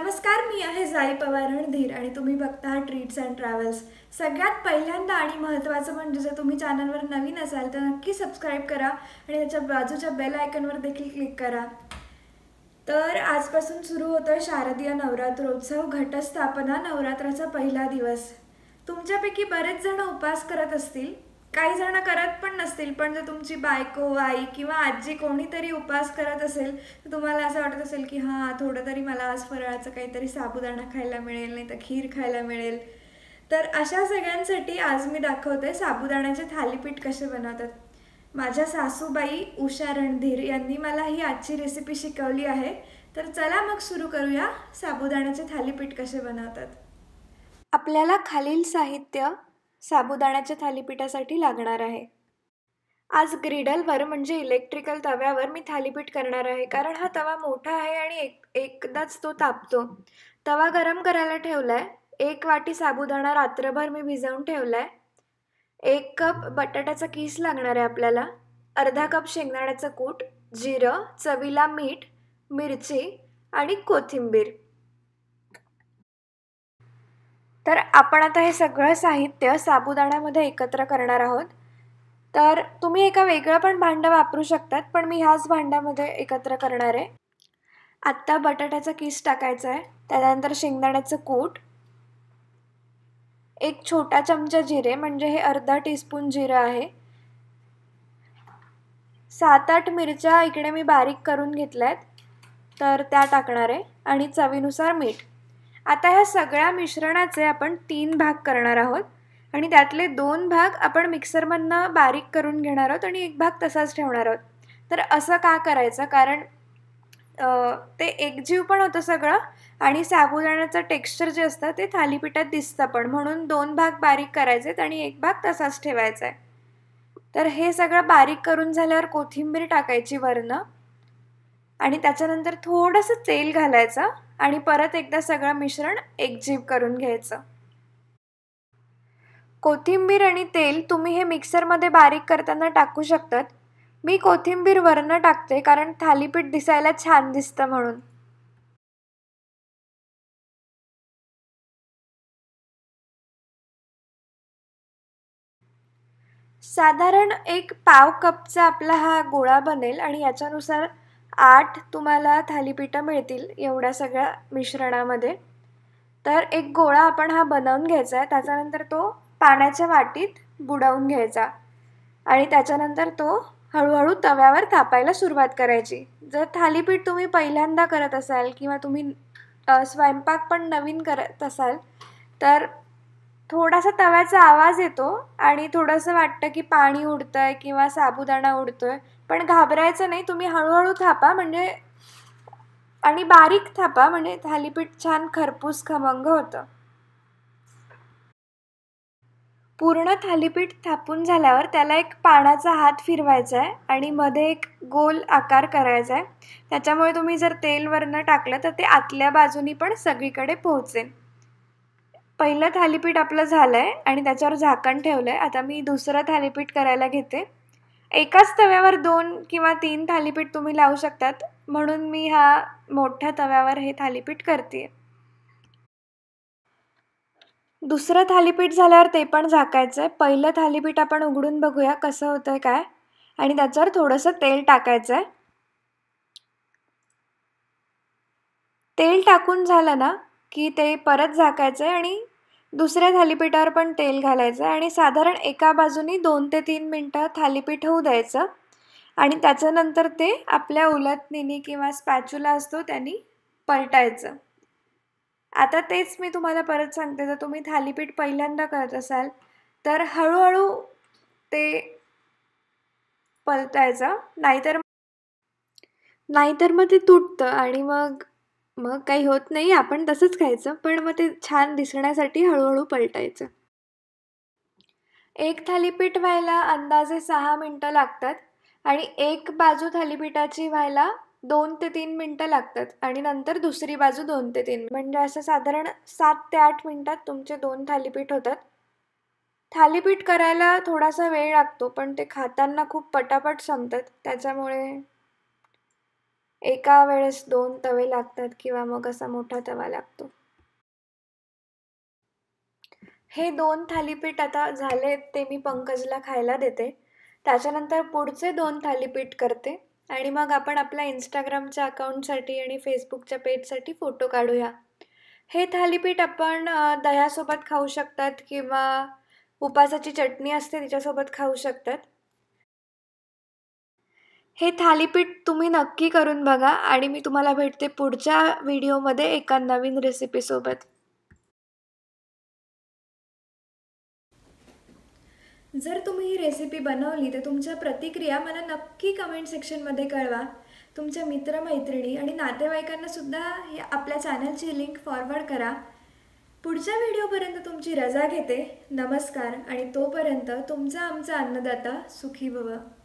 नमस्कार मी आहे जाई पवार रणधीर आणि तुम्ही बघता हा ट्रीट्स अँड ट्रॅव्हल्स सगळ्यात पहिल्यांदा आणि महत्त्वाचं म्हणजे जर तुम्ही चॅनलवर नवीन असाल तर नक्की सबस्क्राईब करा आणि त्याच्या बाजूच्या बेल आयकनवर देखील क्लिक करा तर आजपासून सुरू होतं शारदीय नवरात्रोत्सव घटस्थापना नवरात्राचा पहिला दिवस तुमच्यापैकी बरेच जण उपास करत असतील काही जण करत पण नसतील पण जर तुमची बायको आई किंवा आजी कोणीतरी उपवास करत असेल तर तुम्हाला असं वाटत असेल की हां थोडं तरी मला आज फराळाचं काहीतरी साबुदाणा खायला मिळेल नाही तर खीर खायला मिळेल तर अशा सगळ्यांसाठी आज मी दाखवते साबुदाण्याचे थालीपीठ कसे बनवतात माझ्या सासूबाई उषा रणधीर यांनी मला ही आजची रेसिपी शिकवली आहे तर चला मग सुरू करूया साबुदाण्याचे थालीपीठ कसे बनवतात आपल्याला खालील साहित्य साबुदाण्याच्या थालीपीठासाठी लागणार आहे आज ग्रिडलवर म्हणजे इलेक्ट्रिकल तव्यावर मी थालीपीठ करणार आहे कारण हा तवा मोठा आहे आणि एक एकदाच तो तापतो तवा गरम करायला ठेवला आहे एक वाटी साबुदाणा रात्रभर मी भिजवून ठेवला आहे एक कप बटाट्याचा किस लागणार आहे आपल्याला अर्धा कप शेंगदाण्याचं कूट जिरं चवीला मीठ मिरची आणि कोथिंबीर तर आपण आता हे सगळं साहित्य साबुदाण्यामध्ये एकत्र करणार आहोत तर तुम्ही एका वेगळं पण भांडं वापरू शकतात पण मी ह्याच भांड्यामध्ये एकत्र करणार आहे आत्ता बटाट्याचा किस टाकायचा आहे त्यानंतर शेंगदाण्याचं कूट एक छोटा चमचा जिरे म्हणजे हे अर्धा टीस्पून जिरं आहे सात आठ मिरच्या इकडे मी बारीक करून घेतल्या आहेत तर त्या टाकणार आहे आणि चवीनुसार मीठ आता ह्या सगळ्या मिश्रणाचे आपण तीन भाग करणार आहोत आणि त्यातले दोन भाग आपण मिक्सरमधनं बारीक करून घेणार आहोत आणि एक भाग तसाच ठेवणार आहोत तर असं का करायचं कारण ते एकजीव पण होतं सगळं आणि साबुदाण्याचं टेक्स्चर जे असतं ते थालीपीठात दिसतं पण म्हणून दोन भाग बारीक करायचेत आणि एक भाग तसाच ठेवायचा आहे तर हे सगळं बारीक करून झाल्यावर कोथिंबीर टाकायची वरनं आणि त्याच्यानंतर थोडंसं तेल घालायचं आणि परत एकदा सगळं मिश्रण एकजीव करून घ्यायचं कोथिंबीर आणि तेल तुम्ही हे मिक्सरमध्ये बारीक करताना टाकू शकतात मी कोथिंबीर वरनं टाकते कारण थालीपीठ दिसायला छान दिसतं म्हणून साधारण एक पाव कपचा आपला हा गोळा बनेल आणि याच्यानुसार आठ तुम्हाला थालीपीठं मिळतील एवढ्या सगळ्या मिश्रणामध्ये तर एक गोळा आपण हा बनवून घ्यायचा आहे त्याच्यानंतर तो पाण्याच्या वाटीत बुडवून घ्यायचा आणि त्याच्यानंतर तो हळूहळू तव्यावर तापायला सुरुवात करायची जर थालीपीठ तुम्ही पहिल्यांदा करत असाल किंवा तुम्ही स्वयंपाक पण नवीन करत असाल तर थोडासा तव्याचा आवाज येतो आणि थोडंसं वाटतं की पाणी उडतं आहे किंवा साबुदाणा उडतो आहे पण घाबरायचं नाही तुम्ही हळूहळू थापा म्हणजे आणि बारीक थापा म्हणजे थालीपीठ छान खरपूस खमंग होतं पूर्ण थालीपीठ थापून झाल्यावर त्याला एक पाण्याचा हात फिरवायचा आहे आणि मध्ये एक गोल आकार करायचा आहे त्याच्यामुळे तुम्ही जर तेलवरनं टाकलं तर ते आतल्या बाजूनी पण सगळीकडे पोहोचेल पहिलं थालीपीठ आपलं झालं आहे आणि त्याच्यावर झाकण ठेवलं आहे आता मी दुसरं थालीपीठ करायला घेते एकाच तव्यावर दोन किंवा तीन थालीपीठ तुम्ही लावू शकतात म्हणून मी हा मोठ्या तव्यावर हे थालीपीठ करते दुसरं थालीपीठ झाल्यावर ते पण झाकायचं आहे पहिलं थालीपीठ आपण उघडून बघूया कसं होतं आहे काय आणि त्याच्यावर थोडंसं तेल टाकायचं आहे तेल टाकून झालं ना की ते परत झाकायचं आहे आणि दुसऱ्या थालीपीठावर पण तेल घालायचं आहे आणि साधारण एका बाजूनी दोन ते तीन मिनटं थालीपीठ होऊ द्यायचं आणि त्याच्यानंतर ते आपल्या उलतनीने किंवा स्पॅच्युला असतो त्यांनी पलटायचं आता तेच मी तुम्हाला परत सांगते जर तुम्ही थालीपीठ पहिल्यांदा करत असाल तर हळूहळू ते पलटायचं नाहीतर नाहीतर मग ते तुटतं आणि मग मग काही होत नाही आपण तसंच खायचं पण मग ते छान दिसण्यासाठी हळूहळू पलटायचं एक थालीपीठ व्हायला अंदाजे सहा मिनटं लागतात आणि एक बाजू थालीपीठाची व्हायला दोन ते तीन मिनटं लागतात आणि नंतर दुसरी बाजू दोन ते तीन म्हणजे असं साधारण सात ते आठ मिनटात तुमचे दोन थालीपीठ होतात थालीपीठ करायला थोडासा वेळ लागतो पण ते खाताना खूप पटापट संपतात त्याच्यामुळे एका वेळेस दोन तवे लागतात किंवा मग असा मोठा तवा लागतो हे दोन थालीपीठ आता झाले ते मी पंकजला खायला देते त्याच्यानंतर पुढचे दोन थालीपीठ करते आणि मग आपण आपल्या इंस्टाग्रामच्या अकाउंटसाठी आणि फेसबुकच्या पेजसाठी फोटो काढूया हे थालीपीठ आपण दह्यासोबत खाऊ शकतात किंवा उपासाची चटणी असते तिच्यासोबत खाऊ शकतात हे थालीपीठ तुम्ही नक्की करून बघा आणि मी तुम्हाला भेटते पुढच्या व्हिडिओमध्ये एका नवीन रेसिपीसोबत जर तुम्ही ही रेसिपी बनवली तर तुमच्या प्रतिक्रिया मला नक्की कमेंट सेक्शनमध्ये कळवा तुमच्या मित्रमैत्रिणी आणि नातेवाईकांनासुद्धा हे आपल्या चॅनलची लिंक फॉरवर्ड करा पुढच्या व्हिडिओपर्यंत तुमची रजा घेते नमस्कार आणि तोपर्यंत तुमचा आमचा अन्नदाता सुखी भवा